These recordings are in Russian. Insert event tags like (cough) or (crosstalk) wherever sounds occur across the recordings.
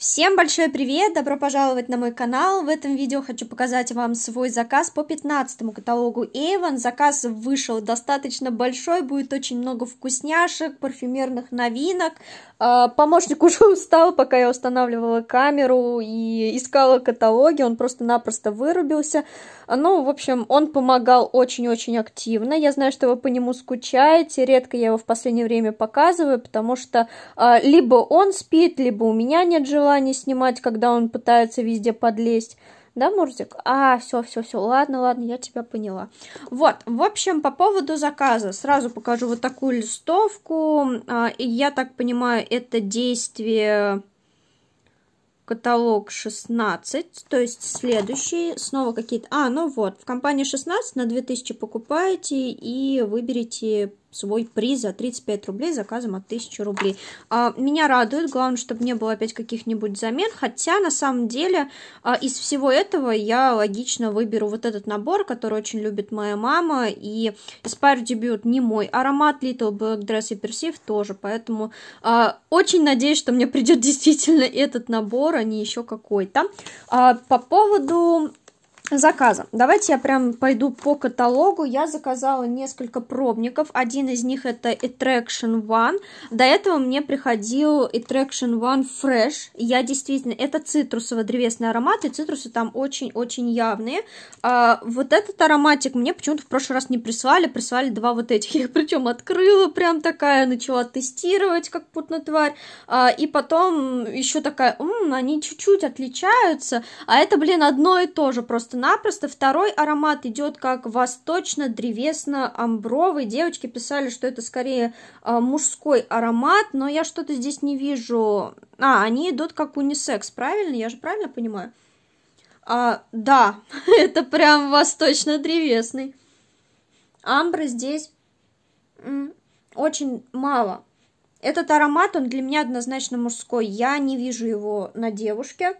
Всем большой привет! Добро пожаловать на мой канал! В этом видео хочу показать вам свой заказ по 15 каталогу Avon. Заказ вышел достаточно большой, будет очень много вкусняшек, парфюмерных новинок. А, помощник уже (laughs) устал, пока я устанавливала камеру и искала каталоги, он просто-напросто вырубился. Ну, в общем, он помогал очень-очень активно. Я знаю, что вы по нему скучаете, редко я его в последнее время показываю, потому что а, либо он спит, либо у меня нет желания желание снимать, когда он пытается везде подлезть. Да, Мурзик? А, все, все, все. Ладно, ладно, я тебя поняла. Вот, в общем, по поводу заказа. Сразу покажу вот такую листовку. А, и я так понимаю, это действие каталог 16, то есть следующий, снова какие-то... А, ну вот, в компании 16 на 2000 покупаете и выберите свой приз за 35 рублей заказом от 1000 рублей. А, меня радует, главное, чтобы не было опять каких-нибудь замен, хотя на самом деле а, из всего этого я логично выберу вот этот набор, который очень любит моя мама, и Aspire Debut не мой аромат, Little Black Dress и Perceive тоже, поэтому а, очень надеюсь, что мне придет (laughs) действительно этот набор, а не еще какой-то. А, по поводу заказа. Давайте я прям пойду по каталогу. Я заказала несколько пробников. Один из них это Attraction One. До этого мне приходил Attraction One Fresh. Я действительно... Это цитрусово-древесный аромат, и цитрусы там очень-очень явные. А, вот этот ароматик мне почему-то в прошлый раз не прислали. Прислали два вот этих. (laughs) Я причем открыла прям такая, начала тестировать, как путная тварь. А, и потом еще такая, М, они чуть-чуть отличаются. А это, блин, одно и то же просто просто-напросто второй аромат идет как восточно-древесно-амбровый. Девочки писали, что это скорее а, мужской аромат, но я что-то здесь не вижу. А, они идут как унисекс, правильно? Я же правильно понимаю? А, да, (laughs) это прям восточно-древесный. Амбра здесь очень мало. Этот аромат, он для меня однозначно мужской. Я не вижу его на девушке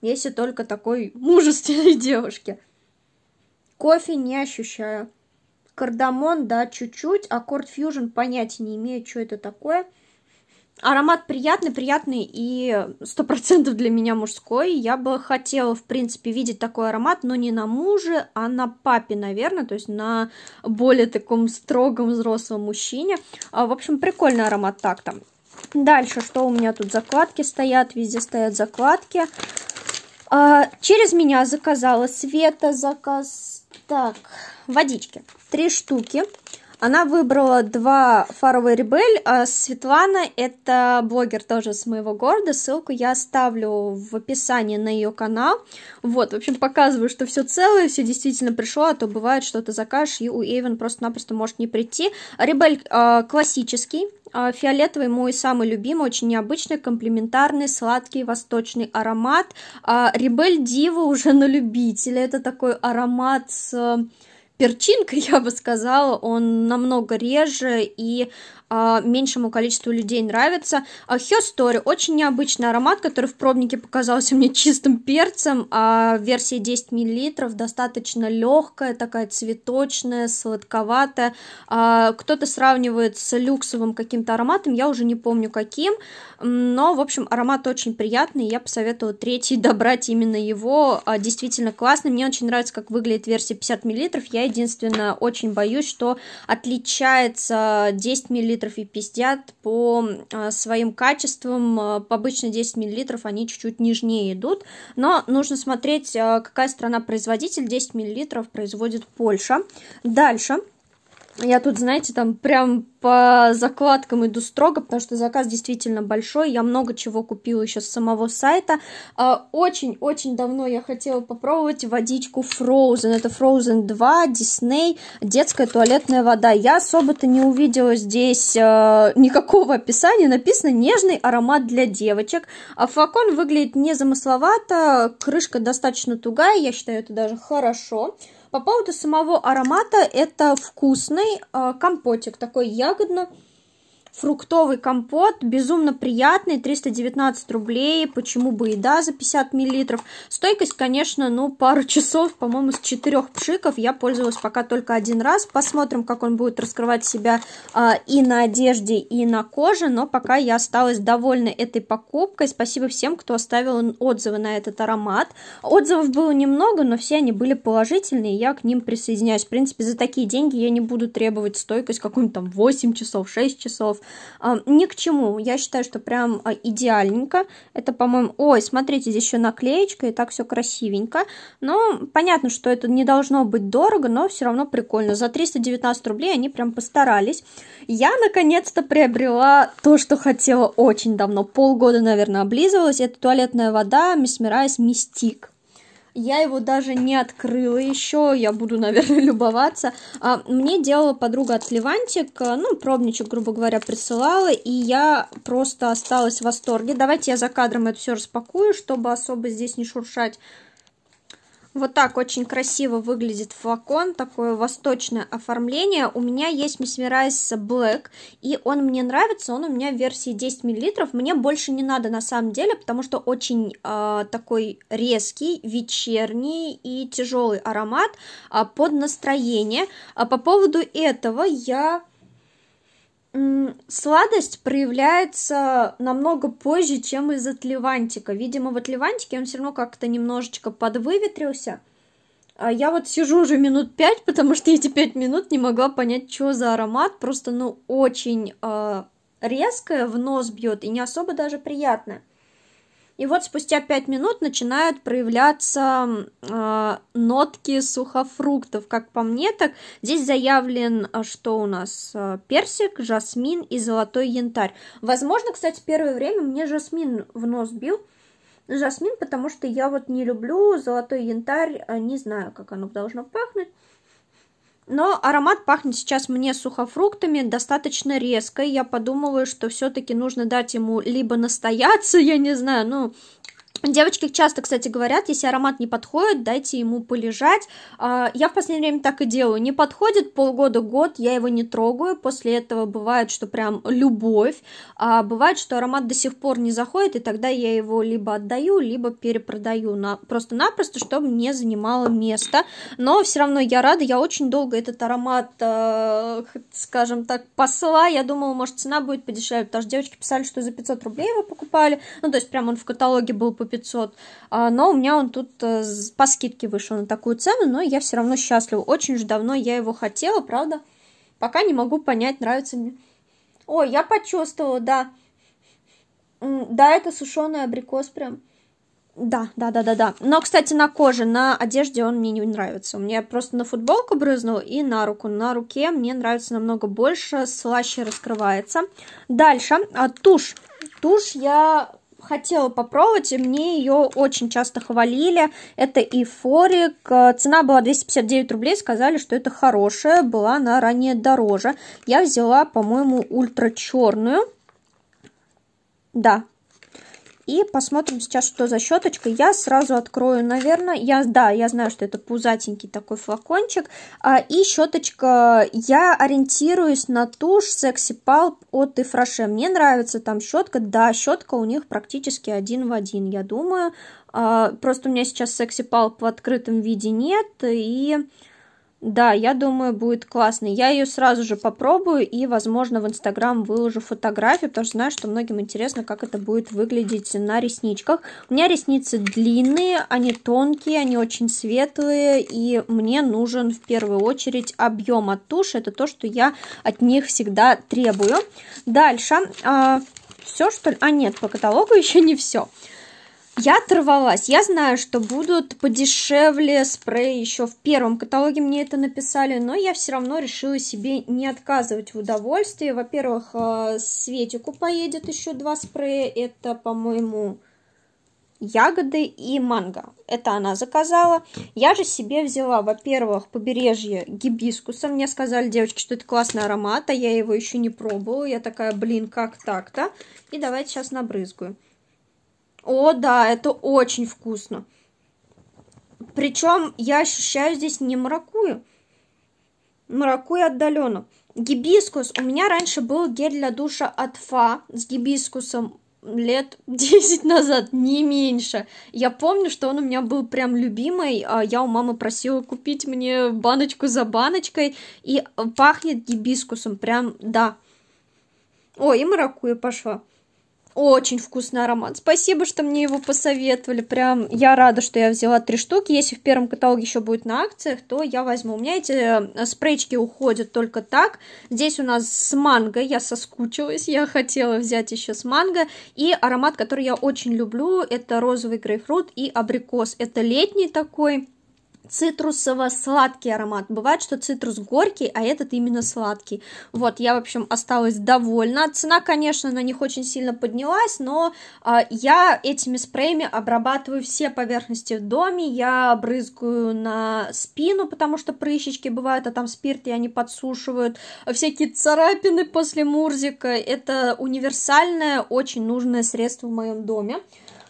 если только такой мужественной (laughs) девушке. Кофе не ощущаю. Кардамон, да, чуть-чуть. Аккорд фьюжн понятия не имею, что это такое. Аромат приятный, приятный и сто процентов для меня мужской. Я бы хотела, в принципе, видеть такой аромат, но не на муже, а на папе, наверное, то есть на более таком строгом взрослом мужчине. А, в общем, прикольный аромат так там. Дальше, что у меня тут закладки стоят, везде стоят закладки. А, через меня заказала Света заказ, так, водички, три штуки. Она выбрала два Faraway Rebel а Светлана — это блогер тоже с моего города. Ссылку я оставлю в описании на ее канал. Вот, в общем, показываю, что все целое, все действительно пришло, а то бывает, что ты закажешь, и у Эйвен просто-напросто может не прийти. Rebel э, а, классический, а, фиолетовый мой самый любимый, очень необычный, комплементарный, сладкий, восточный аромат. Rebel Diva уже на любителя, это такой аромат с перчинка (laughs) я бы сказала он намного реже и а, меньшему количеству людей нравится. Хё а, Story очень необычный аромат, который в пробнике показался мне чистым перцем, а версия 10 мл достаточно легкая, такая цветочная, сладковатая. А, кто-то сравнивает с люксовым каким-то ароматом, я уже не помню каким, но, в общем, аромат очень приятный, я посоветую третий (laughs) добрать именно его, действительно классный, мне очень нравится, как выглядит версия 50 мл, я единственное очень боюсь, что отличается 10 мл мл и 50 по а, своим качествам, а, обычно 10 миллилитров они чуть-чуть нежнее идут, но нужно смотреть, а, какая страна производитель, 10 миллилитров производит Польша. Дальше я тут, знаете, там прям по закладкам иду строго, потому что заказ действительно большой. Я много чего купила еще с самого сайта. А, очень-очень давно я хотела попробовать водичку Frozen. Это Frozen 2, Disney, детская туалетная вода. Я особо-то не увидела здесь а, никакого описания. Написано «Нежный аромат для девочек». А флакон выглядит незамысловато, крышка достаточно тугая, я считаю это даже хорошо. Хорошо. По поводу самого аромата, это вкусный э, компотик, такой ягодно Фруктовый компот, безумно приятный, 319 рублей, почему бы и да, за 50 миллилитров. Стойкость, конечно, ну, пару часов, по-моему, с четырех пшиков. Я пользовалась пока только один раз. Посмотрим, как он будет раскрывать себя э, и на одежде, и на коже. Но пока я осталась довольна этой покупкой. Спасибо всем, кто оставил отзывы на этот аромат. Отзывов было немного, но все они были положительные, я к ним присоединяюсь. В принципе, за такие деньги я не буду требовать стойкость какую-нибудь там 8 часов, 6 часов. А, ни к чему. Я считаю, что прям а, идеальненько. Это, по-моему... Ой, смотрите, здесь еще наклеечка, и так все красивенько. Но понятно, что это не должно быть дорого, но все равно прикольно. За 319 рублей они прям постарались. Я, наконец-то, приобрела то, что хотела очень давно. Полгода, наверное, облизывалась. Это туалетная вода Miss Mirais Mystique. Я его даже не открыла еще, я буду, наверное, (laughs) любоваться. А, мне делала подруга от Левантик, а, ну, пробничек, грубо говоря, присылала, и я просто осталась в восторге. Давайте я за кадром это все распакую, чтобы особо здесь не шуршать. Вот так очень красиво выглядит флакон, такое восточное оформление. У меня есть Mesmerize Black, и он мне нравится, он у меня в версии 10 мл. Мне больше не надо на самом деле, потому что очень э, такой резкий, вечерний и тяжелый аромат э, под настроение. А по поводу этого я сладость проявляется намного позже, чем из атлевантика. Видимо, в атлевантике он все равно как-то немножечко подвыветрился. А я вот сижу уже минут пять, потому что эти пять минут не могла понять, что за аромат. Просто, ну, очень э, резкое, в нос бьет и не особо даже приятное. И вот спустя 5 минут начинают проявляться э, нотки сухофруктов. Как по мне, так здесь заявлен, а, что у нас а, персик, жасмин и золотой янтарь. Возможно, кстати, первое время мне жасмин в нос бил. Жасмин, потому что я вот не люблю золотой янтарь, не знаю, как оно должно пахнуть. Но аромат пахнет сейчас мне сухофруктами достаточно резко. Я подумываю, что все-таки нужно дать ему либо настояться, (laughs) я не знаю, ну, Девочки часто, кстати, говорят, если аромат не подходит, дайте ему полежать. А, я в последнее время так и делаю. Не подходит полгода-год, я его не трогаю. После этого бывает, что прям любовь. А бывает, что аромат до сих пор не заходит, и тогда я его либо отдаю, либо перепродаю. На... Просто-напросто, чтобы не занимало место. Но все равно я рада. Я очень долго этот аромат, э, скажем так, посыла. Я думала, может, цена будет подешевле, потому что девочки писали, что за 500 рублей его покупали. Ну, то есть прям он в каталоге был по 500 500, а, но у меня он тут э, по скидке вышел на такую цену, но я все равно счастлива. Очень же давно я его хотела, правда, пока не могу понять, нравится мне. Ой, я почувствовала, да. Да, это сушеный абрикос прям. Да, да, да, да, да. Но, кстати, на коже, на одежде он мне не нравится. У меня просто на футболку брызнул и на руку. На руке мне нравится намного больше, слаще раскрывается. Дальше, а, тушь. Тушь я хотела попробовать, и мне ее очень часто хвалили. Это и э, Цена была 259 рублей, сказали, что это хорошая, была она ранее дороже. Я взяла, по-моему, ультра черную. Да, и посмотрим сейчас, что за щеточка. Я сразу открою, наверное, я, да, я знаю, что это пузатенький такой флакончик. А, и щеточка, я ориентируюсь на тушь Sexy Pulp от Ифраше. Мне нравится там щетка, да, щетка у них практически один в один, я думаю. А, просто у меня сейчас Sexy Pulp в открытом виде нет, и... Да, я думаю, будет классно. Я ее сразу же попробую и, возможно, в Инстаграм выложу фотографию, потому что знаю, что многим интересно, как это будет выглядеть на ресничках. У меня ресницы длинные, они тонкие, они очень светлые, и мне нужен в первую очередь объем от туши. Это то, что я от них всегда требую. Дальше. Э, а, все, что ли? А нет, по каталогу (laughs) еще не все. Я оторвалась. Я знаю, что будут подешевле спреи еще в первом каталоге мне это написали, но я все равно решила себе не отказывать в удовольствии. Во-первых, э, Светику поедет еще два спрея. Это, по-моему, ягоды и манго. Это она заказала. Я же себе взяла, во-первых, побережье гибискуса. Мне сказали девочки, что это классный аромат, а я его еще не пробовала. Я такая, блин, как так-то? И давайте сейчас набрызгаю. О, да, это очень вкусно. Причем я ощущаю здесь не маракую. Маракуя отдаленно. Гибискус. У меня раньше был гель для душа от Фа с гибискусом лет 10 (laughs) назад, не меньше. Я помню, что он у меня был прям любимый. А, я у мамы просила купить мне баночку за баночкой. И пахнет гибискусом, прям, да. О, и маракуя пошла. Очень вкусный аромат. Спасибо, что мне его посоветовали. Прям я рада, что я взяла три штуки. Если в первом каталоге еще будет на акциях, то я возьму. У меня эти э, спрейчики уходят только так. Здесь у нас с манго. Я соскучилась. Я хотела взять еще с манго. И аромат, который я очень люблю, это розовый грейпфрут и абрикос. Это летний такой цитрусово-сладкий аромат. Бывает, что цитрус горький, а этот именно сладкий. Вот, я, в общем, осталась довольна. Цена, конечно, на них очень сильно поднялась, но э, я этими спреями обрабатываю все поверхности в доме. Я брызгаю на спину, потому что прыщички бывают, а там спирт и они подсушивают. Всякие царапины после мурзика. Это универсальное, очень нужное средство в моем доме.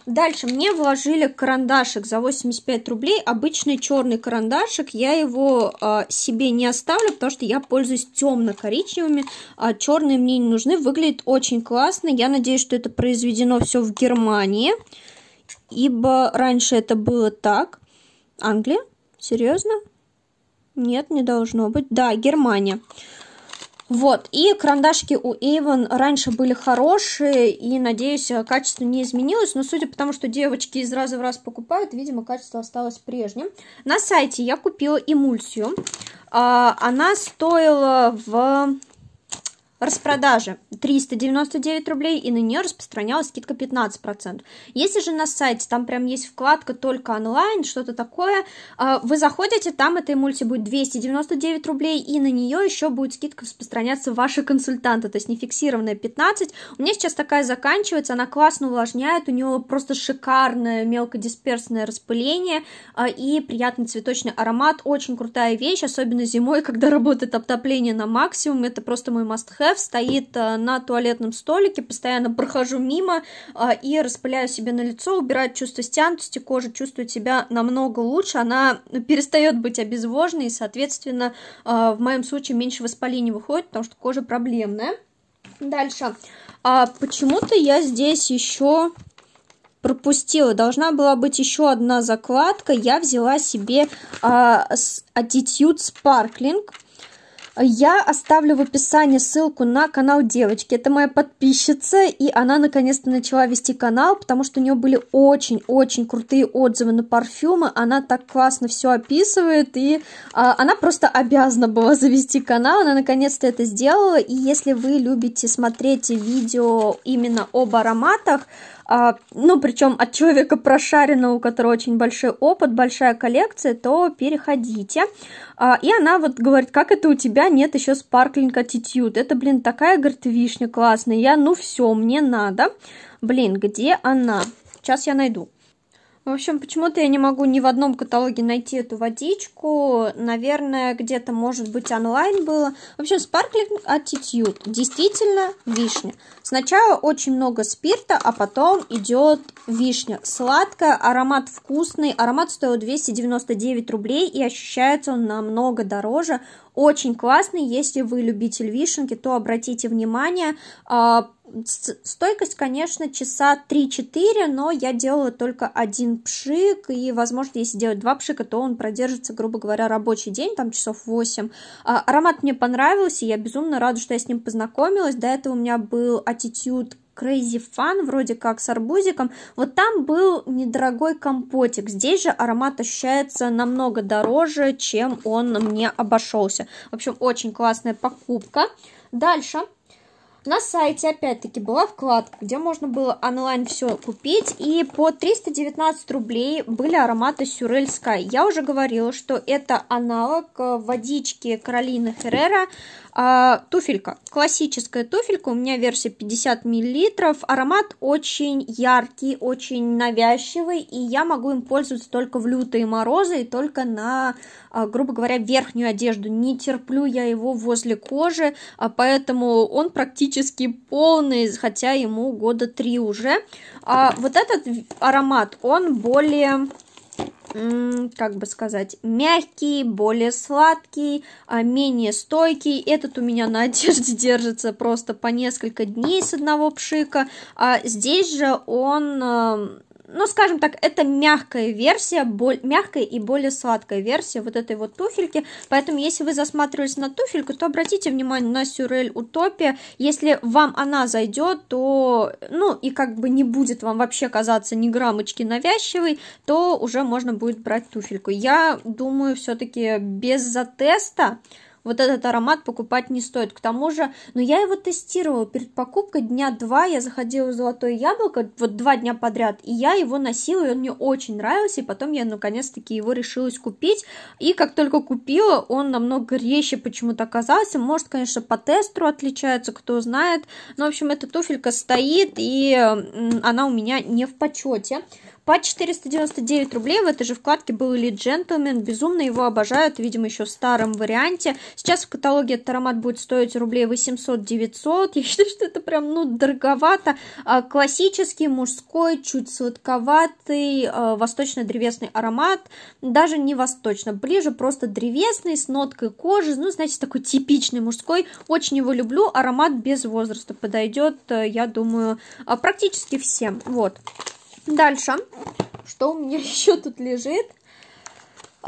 Дальше мне вложили карандашик за 85 рублей. Обычный черный карандашик. Я его э, себе не оставлю, потому что я пользуюсь темно-коричневыми. А черные мне не нужны. Выглядит очень классно. Я надеюсь, что это произведено все в Германии. Ибо раньше это было так. Англия? Серьезно? Нет, не должно быть. Да, Германия. Вот, и карандашки у Avon раньше были хорошие, и, надеюсь, качество не изменилось, но судя по тому, что девочки из раза в раз покупают, видимо, качество осталось прежним. На сайте я купила эмульсию, а, она стоила в Распродажа 399 рублей, и на нее распространялась скидка 15%. Если же на сайте, там прям есть вкладка только онлайн, что-то такое, а, вы заходите, там этой мульти будет 299 рублей, и на нее еще будет скидка распространяться ваши консультанты, то есть не фиксированная 15. У меня сейчас такая заканчивается, она классно увлажняет, у нее просто шикарное мелкодисперсное распыление а, и приятный цветочный аромат, очень крутая вещь, особенно зимой, (laughs) когда работает отопление на максимум, это просто мой must have Хэв стоит э, на туалетном столике, постоянно прохожу мимо э, и распыляю себе на лицо, убирает чувство стянутости, кожа чувствует себя намного лучше, она перестает быть обезвоженной, и, соответственно, э, в моем случае меньше воспаления выходит, потому что кожа проблемная. Дальше. А почему-то я здесь еще пропустила. Должна была быть еще одна закладка. Я взяла себе а, Attitude Sparkling я оставлю в описании ссылку на канал девочки. Это моя подписчица, и она наконец-то начала вести канал, потому что у нее были очень-очень крутые отзывы на парфюмы. Она так классно все описывает, и а, она просто обязана была завести канал. Она наконец-то это сделала. И если вы любите смотреть видео именно об ароматах, а, ну, причем от человека прошаренного, у которого очень большой опыт, большая коллекция, то переходите. А, и она вот говорит, как это у тебя нет еще Sparkling Attitude? Это, блин, такая, говорит, вишня классная. Я, ну, все, мне надо. Блин, где она? Сейчас я найду. В общем, почему-то я не могу ни в одном каталоге найти эту водичку. Наверное, где-то, может быть, онлайн было. В общем, Sparkling Attitude. Действительно, вишня. Сначала очень много спирта, а потом идет вишня. Сладкая, аромат вкусный. Аромат стоил 299 рублей и ощущается он намного дороже. Очень классный, если вы любитель вишенки, то обратите внимание, а, Стойкость, конечно, часа 3-4, но я делала только один пшик, и, возможно, если делать два пшика, то он продержится, грубо говоря, рабочий день, там часов 8. А, аромат мне понравился, и я безумно рада, что я с ним познакомилась. До этого у меня был аттитюд Crazy Fun, вроде как с арбузиком. Вот там был недорогой компотик. Здесь же аромат ощущается намного дороже, чем он мне обошелся. В общем, очень классная покупка. Дальше на сайте опять-таки была вкладка, где можно было онлайн все купить. И по 319 рублей были ароматы Сюрель Sky. Я уже говорила, что это аналог э, водички Каролины Феррера. А, туфелька. Классическая туфелька. У меня версия 50 мл. Аромат очень яркий, очень навязчивый. И я могу им пользоваться только в лютые морозы и только на, а, грубо говоря, верхнюю одежду. Не терплю я его возле кожи, а поэтому он практически практически полный, хотя ему года три уже. А вот этот аромат, он более как бы сказать, мягкий, более сладкий, а, менее стойкий. Этот у меня на одежде (laughs) держится просто по несколько дней с одного пшика. А здесь же он ну, скажем так, это мягкая версия, боль, мягкая и более сладкая версия вот этой вот туфельки. Поэтому, если вы засматривались на туфельку, то обратите внимание на Сюрель Утопия. Если вам она зайдет, то, ну, и как бы не будет вам вообще казаться ни граммочки навязчивой, то уже можно будет брать туфельку. Я думаю, все-таки без затеста теста вот этот аромат покупать не стоит. К тому же, но ну, я его тестировала перед покупкой дня два, я заходила в Золотое Яблоко, вот два дня подряд, и я его носила, и он мне очень нравился, и потом я наконец-таки его решилась купить, и как только купила, он намного резче почему-то оказался, может, конечно, по тесту отличается, кто знает, но, в общем, эта туфелька стоит, и она у меня не в почете. По 499 рублей в этой же вкладке был Ли Джентльмен. Безумно его обожают, видимо, еще в старом варианте. Сейчас в каталоге этот аромат будет стоить рублей 800-900. Я считаю, что это прям, ну, дороговато. А, классический, мужской, чуть сладковатый, а, восточно-древесный аромат. Даже не восточно, ближе просто древесный, с ноткой кожи. Ну, знаете, такой типичный мужской. Очень его люблю. Аромат без возраста подойдет, э, я думаю, а, практически всем. Вот. Дальше, что у меня (laughs) еще тут лежит?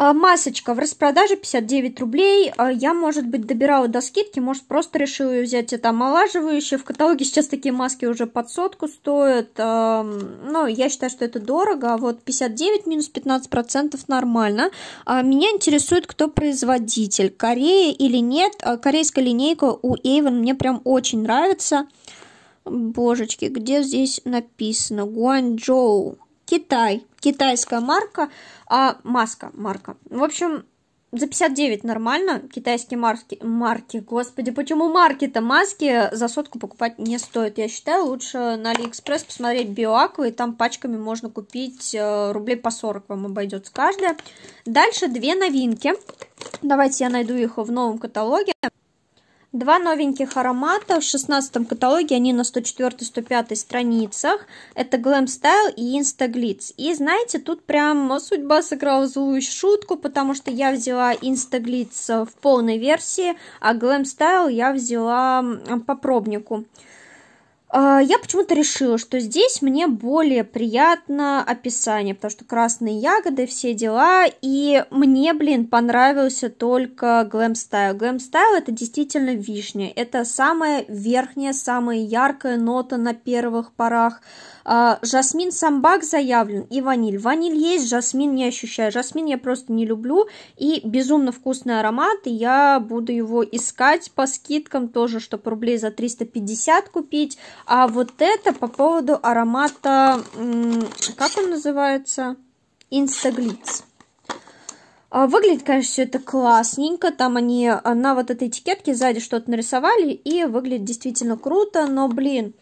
А, масочка в распродаже 59 рублей. А, я, может быть, добирала до скидки, может, просто решила ее взять. Это омолаживающее. В каталоге сейчас такие маски уже под сотку стоят. А, но я считаю, что это дорого. А вот 59 минус 15% нормально. Меня интересует, кто производитель. Корея или нет. Корейская линейка у Avon мне прям очень нравится. Божечки, где здесь написано? Гуанчжоу, Китай. Китайская марка, а маска марка. В общем, за 59 нормально. Китайские марки, марки, господи, почему марки-то? Маски за сотку покупать не стоит. Я считаю, лучше на Алиэкспресс посмотреть биоаквы, и там пачками можно купить э, рублей по 40 вам обойдется каждая. Дальше две новинки. Давайте я найду их в новом каталоге. Два новеньких аромата в 16 каталоге, они на 104-105 страницах. Это Glam Style и Insta Glitz. И знаете, тут прям судьба сыграла злую шутку, потому что я взяла Insta Glitz в полной версии, а Glam Style я взяла по пробнику. А, я почему-то решила, что здесь мне более приятно описание, потому что красные ягоды, все дела, и мне, блин, понравился только Glam стайл. Glam стайл это действительно вишня, это самая верхняя, самая яркая нота на первых порах. А, жасмин самбак заявлен и ваниль. Ваниль есть, жасмин не ощущаю. Жасмин я просто не люблю, и безумно вкусный аромат, и я буду его искать по скидкам тоже, чтобы рублей за 350 купить, а вот это по поводу аромата, как он называется? Инстаглиц. А, выглядит, конечно, все это классненько. Там они а, на вот этой этикетке сзади что-то нарисовали. И выглядит действительно круто. Но, блин,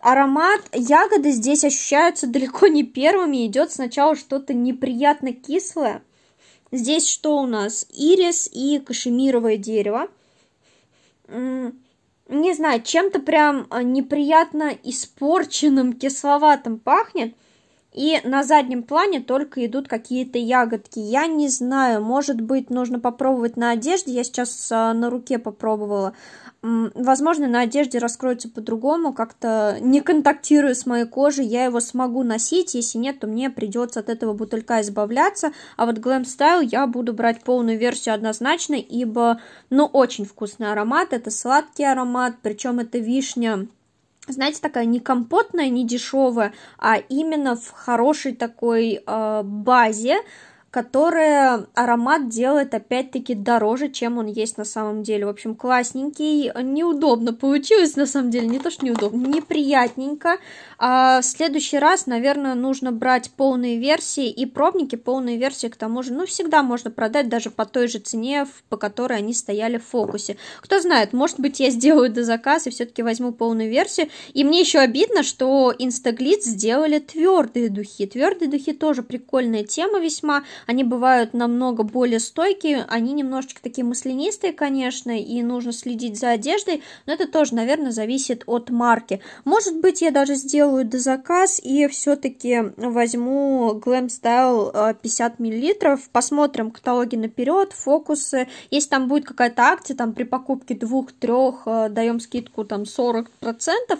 аромат ягоды здесь ощущаются далеко не первыми. Идет сначала что-то неприятно кислое. Здесь что у нас? Ирис и кашемировое дерево не знаю, чем-то прям э, неприятно испорченным, кисловатым пахнет. И на заднем плане только идут какие-то ягодки. Я не знаю, может быть, нужно попробовать на одежде. Я сейчас э, на руке попробовала возможно, на одежде раскроется по-другому, как-то не контактируя с моей кожей, я его смогу носить, если нет, то мне придется от этого бутылька избавляться, а вот Glam Style я буду брать полную версию однозначно, ибо, ну, очень вкусный аромат, это сладкий аромат, причем это вишня, знаете, такая не компотная, не дешевая, а именно в хорошей такой э, базе, которое аромат делает опять-таки дороже, чем он есть на самом деле. В общем, классненький, неудобно получилось на самом деле, не то что неудобно, неприятненько. А в следующий раз, наверное, нужно брать полные версии и пробники полные версии, к тому же, ну, всегда можно продать даже по той же цене, по которой они стояли в фокусе. Кто знает, может быть, я сделаю до заказа и все-таки возьму полную версию. И мне еще обидно, что Инстаглиц сделали твердые духи. Твердые духи тоже прикольная тема весьма, они бывают намного более стойкие, они немножечко такие маслянистые, конечно, и нужно следить за одеждой, но это тоже, наверное, зависит от марки. Может быть, я даже сделаю до заказ и все-таки возьму Glam Style 50 э, мл, посмотрим каталоги наперед, фокусы, если там будет какая-то акция, там при покупке двух-трех э, даем скидку там 40%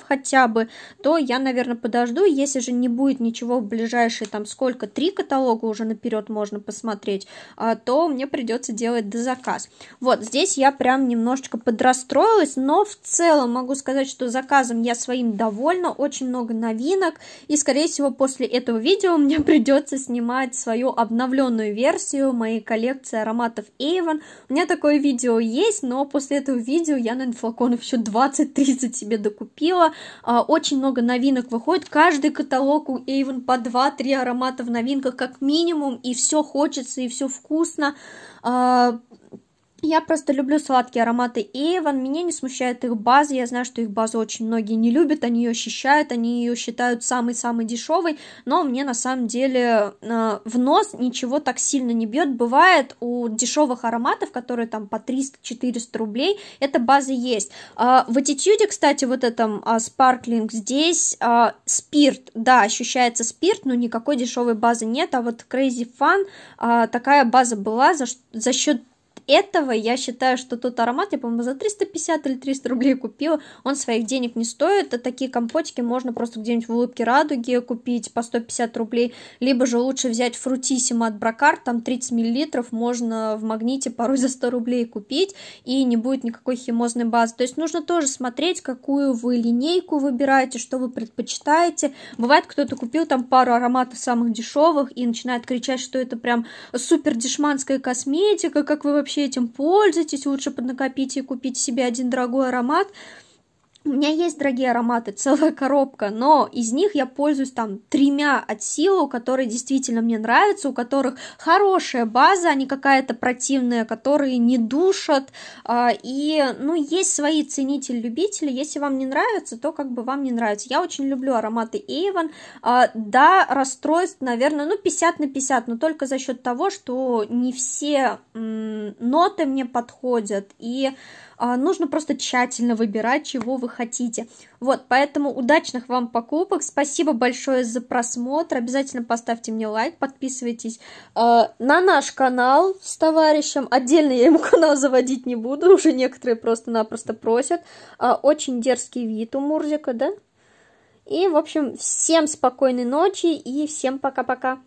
хотя бы, то я, наверное, подожду, если же не будет ничего в ближайшие там сколько, три каталога уже наперед можно можно посмотреть, а то мне придется делать дозаказ. Вот, здесь я прям немножечко подрастроилась, но в целом могу сказать, что заказом я своим довольна, очень много новинок, и, скорее всего, после этого видео (laughs) мне придется снимать свою обновленную версию моей коллекции ароматов Avon. У меня такое видео есть, но после этого видео я, наверное, флаконов еще 20-30 себе докупила. А, очень много новинок выходит. Каждый каталог у Avon по 2-3 аромата в новинках как минимум, и все хочется и все вкусно. А, я просто люблю сладкие ароматы Эйвен, меня не смущает их база, я знаю, что их базу очень многие не любят, они ее ощущают, они ее считают самой-самой дешевой, но мне на самом деле э, в нос ничего так сильно не бьет. Бывает у дешевых ароматов, которые там по 300-400 рублей, эта база есть. Э, в Attitude, кстати, вот этом э, здесь э, спирт, да, ощущается спирт, но никакой дешевой базы нет, а вот Crazy Fun э, такая база была за, за счет этого я считаю, что тот аромат, я, по-моему, за 350 или 300 рублей купила, он своих денег не стоит, а такие компотики можно просто где-нибудь в улыбке радуги купить по 150 рублей, либо же лучше взять фрутиссимо от Бракар, там 30 миллилитров можно в магните порой за 100 рублей купить, и не будет никакой химозной базы, то есть нужно тоже смотреть, какую вы линейку выбираете, что вы предпочитаете, бывает кто-то купил там пару ароматов самых дешевых и начинает кричать, что это прям супер дешманская косметика, как вы вообще вообще этим пользуйтесь, лучше поднакопите и купите себе один дорогой аромат, у меня есть дорогие ароматы, (laughs) целая коробка, но из них я пользуюсь там тремя от силы, которые действительно мне нравятся, у которых хорошая база, а не какая-то противная, которые не душат. А, и, ну, есть свои ценители-любители, если вам не нравится, то как бы вам не нравится. Я очень люблю ароматы Avon. А, да, расстройств, наверное, ну, 50 на 50, но только за счет того, что не все ноты мне подходят. И а, нужно просто тщательно выбирать, чего вы хотите. Вот, поэтому удачных вам покупок, спасибо большое за просмотр, обязательно поставьте мне лайк, подписывайтесь э, на наш канал с товарищем, отдельно я ему (laughs) канал заводить не буду, уже некоторые просто-напросто просят, а, очень дерзкий вид у Мурзика, да? И, в общем, всем спокойной ночи и всем пока-пока.